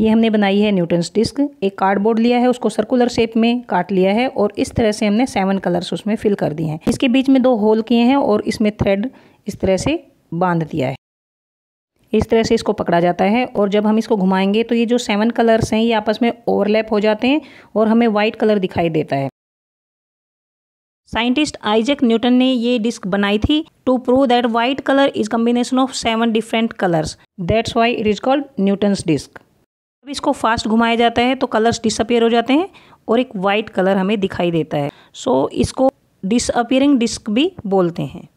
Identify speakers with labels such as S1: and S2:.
S1: ये हमने बनाई है न्यूटन्स डिस्क एक कार्डबोर्ड लिया है उसको सर्कुलर शेप में काट लिया है और इस तरह से हमने सेवन कलर्स उसमें फिल कर दिए हैं इसके बीच में दो होल किए हैं और इसमें थ्रेड इस तरह से बांध दिया है इस तरह से इसको पकड़ा जाता है और जब हम इसको घुमाएंगे तो ये जो सेवन कलर्स हैं ये आपस में ओवरलैप हो जाते हैं और हमें वाइट कलर दिखाई देता है साइंटिस्ट आइजक न्यूटन ने ये डिस्क बनाई थी to prove that white colour is combination of seven different colours that's why it is called Newton's disc अब इसको फास्ट घुमाया जाता है तो कलर्स डिसअपियर हो जाते हैं और एक वाइट कलर हमें दिखाई देता है सो so, इसको डिसअपियरिंग डिस्क भी बोलते हैं